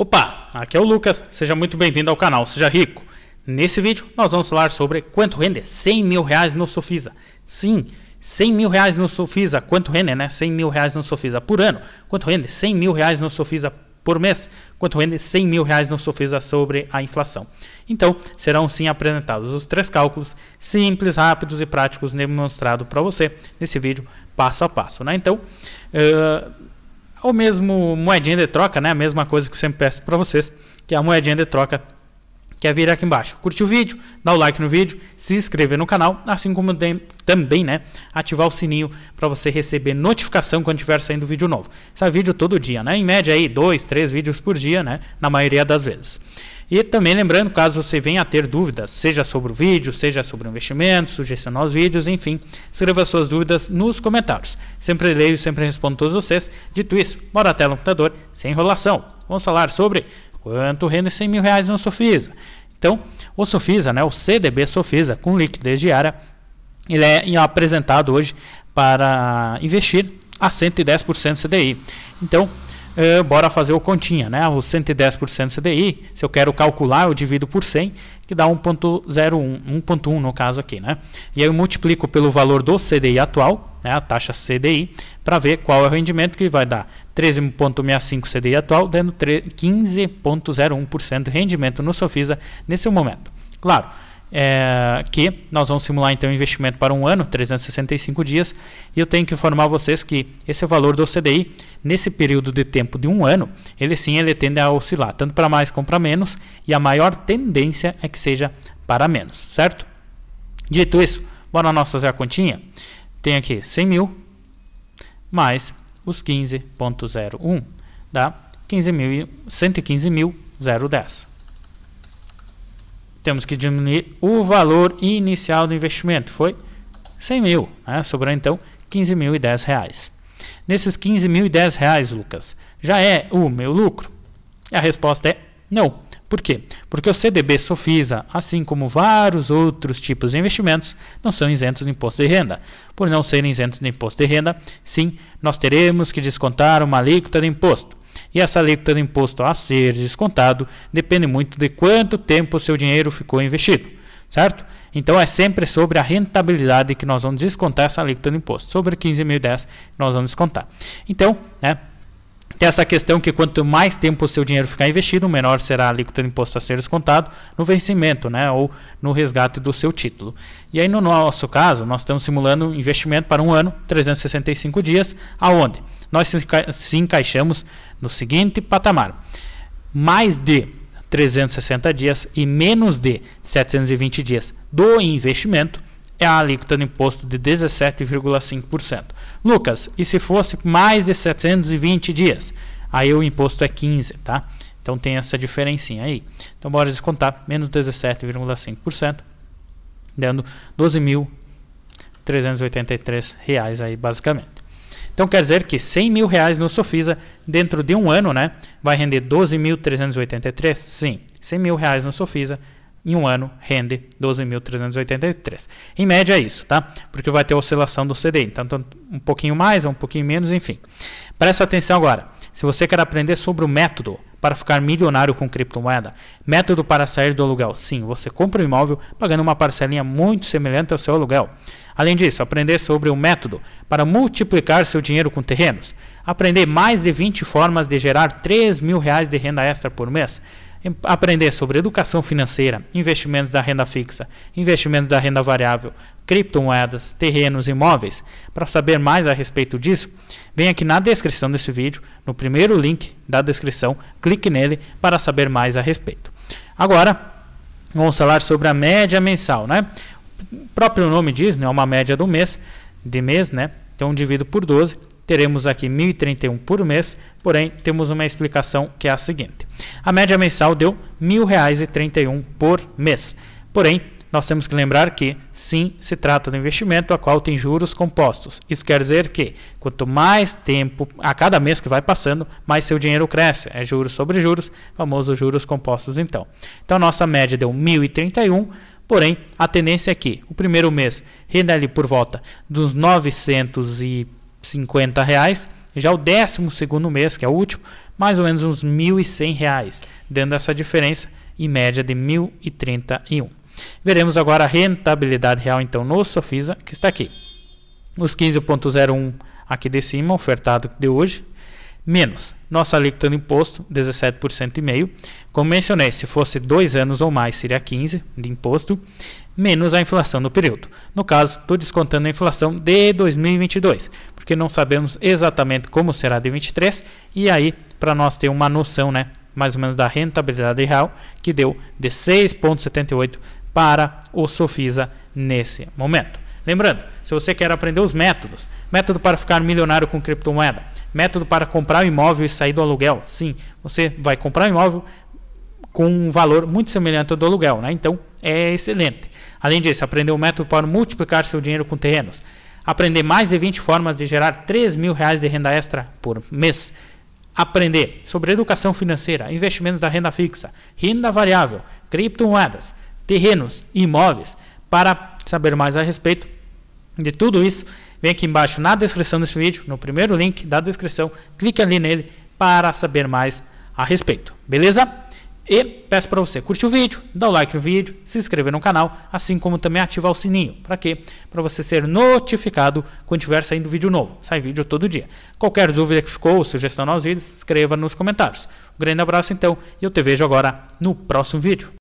Opa, aqui é o Lucas, seja muito bem-vindo ao canal Seja Rico. Nesse vídeo nós vamos falar sobre quanto rende 100 mil reais no Sofisa. Sim, 100 mil reais no Sofisa, quanto rende né? 100 mil reais no Sofisa por ano, quanto rende 100 mil reais no Sofisa por mês, quanto rende 100 mil reais no Sofisa sobre a inflação. Então, serão sim apresentados os três cálculos simples, rápidos e práticos demonstrado para você nesse vídeo passo a passo. Né? Então, uh, o mesmo moedinha de troca, né? A mesma coisa que eu sempre peço para vocês, que é a moedinha de troca que é vir aqui embaixo, Curte o vídeo, dá o like no vídeo, se inscrever no canal, assim como também né, ativar o sininho para você receber notificação quando tiver saindo vídeo novo. Sai vídeo todo dia, né? Em média aí, dois, três vídeos por dia, né? Na maioria das vezes. E também lembrando, caso você venha a ter dúvidas, seja sobre o vídeo, seja sobre o investimento, sugestão aos vídeos, enfim, escreva suas dúvidas nos comentários. Sempre leio e sempre respondo todos vocês. Dito isso, bora à tela no computador, sem enrolação. Vamos falar sobre Quanto rende 100 mil reais no Sofisa? Então, o Sofisa, né, o CDB Sofisa, com liquidez diária, ele é apresentado hoje para investir a 110% CDI. Então, eh, bora fazer o continha, né? Os 110% CDI, se eu quero calcular, eu divido por 100, que dá 1.01, 1.1 no caso aqui, né? E aí eu multiplico pelo valor do CDI atual, né, a taxa CDI, para ver qual é o rendimento que vai dar. 13,65 CDI atual, dando 15,01% de rendimento no Sofisa nesse momento. Claro, é, que nós vamos simular então investimento para um ano, 365 dias, e eu tenho que informar vocês que esse é valor do CDI, nesse período de tempo de um ano, ele sim ele tende a oscilar, tanto para mais como para menos, e a maior tendência é que seja para menos, certo? Dito isso, bora nós fazer a continha? Tem aqui 100 mil mais os 15.01 dá 115.010. Temos que diminuir o valor inicial do investimento, foi 100 mil, né? sobrou então 15.010 reais. Nesses 15.010 reais, Lucas, já é o meu lucro? E a resposta é não. Por quê? Porque o CDB Sofisa, assim como vários outros tipos de investimentos, não são isentos de imposto de renda. Por não serem isentos de imposto de renda, sim, nós teremos que descontar uma alíquota de imposto. E essa alíquota de imposto a ser descontado depende muito de quanto tempo o seu dinheiro ficou investido, certo? Então é sempre sobre a rentabilidade que nós vamos descontar essa alíquota de imposto. Sobre 15.010 nós vamos descontar. Então, né? Tem essa questão que quanto mais tempo o seu dinheiro ficar investido, menor será a alíquota de imposto a ser descontado no vencimento, né, ou no resgate do seu título. E aí no nosso caso, nós estamos simulando investimento para um ano, 365 dias, aonde nós se encaixamos no seguinte patamar: mais de 360 dias e menos de 720 dias do investimento é a alíquota do imposto de 17,5%. Lucas, e se fosse mais de 720 dias? Aí o imposto é 15, tá? Então tem essa diferencinha aí. Então bora descontar menos 17,5%, dando 12.383 reais aí basicamente. Então quer dizer que 100 mil reais no Sofisa dentro de um ano, né, vai render 12.383? Sim, 100 mil reais no Sofisa em um ano rende 12.383. Em média é isso, tá? Porque vai ter oscilação do CDI, então um pouquinho mais, um pouquinho menos, enfim. Presta atenção agora. Se você quer aprender sobre o método para ficar milionário com criptomoeda, método para sair do aluguel. Sim, você compra um imóvel pagando uma parcelinha muito semelhante ao seu aluguel. Além disso, aprender sobre o método para multiplicar seu dinheiro com terrenos. Aprender mais de 20 formas de gerar 3 mil reais de renda extra por mês aprender sobre educação financeira, investimentos da renda fixa, investimentos da renda variável, criptomoedas, terrenos, imóveis. Para saber mais a respeito disso, vem aqui na descrição desse vídeo, no primeiro link da descrição, clique nele para saber mais a respeito. Agora, vamos falar sobre a média mensal, né? O próprio nome diz, né, uma média do mês, de mês, né? Então divido por 12 teremos aqui 1.031 por mês, porém temos uma explicação que é a seguinte. A média mensal deu R$ 1.031 por mês, porém nós temos que lembrar que, sim, se trata de um investimento a qual tem juros compostos. Isso quer dizer que, quanto mais tempo, a cada mês que vai passando, mais seu dinheiro cresce. É juros sobre juros, famoso juros compostos então. Então, nossa média deu 1.031, porém, a tendência é que o primeiro mês renda ali por volta dos 900 e 50 reais. Já é o 12 segundo mês, que é o último, mais ou menos uns 1.100 reais, dando essa diferença em média de 1.031. Veremos agora a rentabilidade real então no Sofisa, que está aqui. Os 15.01 aqui de cima, ofertado de hoje, menos nossa alíquota do imposto, 17,5%. Como mencionei, se fosse dois anos ou mais, seria 15% de imposto, menos a inflação do período. No caso, estou descontando a inflação de 2022 porque não sabemos exatamente como será de 23 e aí para nós ter uma noção, né, mais ou menos da rentabilidade real, que deu de 6.78 para o Sofisa nesse momento. Lembrando, se você quer aprender os métodos, método para ficar milionário com criptomoeda, método para comprar um imóvel e sair do aluguel, sim, você vai comprar um imóvel com um valor muito semelhante ao do aluguel, né? Então é excelente. Além disso, aprender o método para multiplicar seu dinheiro com terrenos Aprender mais de 20 formas de gerar 3 mil reais de renda extra por mês. Aprender sobre educação financeira, investimentos da renda fixa, renda variável, criptomoedas, terrenos, imóveis. Para saber mais a respeito de tudo isso, vem aqui embaixo na descrição desse vídeo, no primeiro link da descrição, clique ali nele para saber mais a respeito. Beleza? E peço para você curtir o vídeo, dar o like no vídeo, se inscrever no canal, assim como também ativar o sininho. Para quê? Para você ser notificado quando tiver saindo vídeo novo. Sai vídeo todo dia. Qualquer dúvida que ficou, sugestão aos vídeos, escreva nos comentários. Um grande abraço então e eu te vejo agora no próximo vídeo.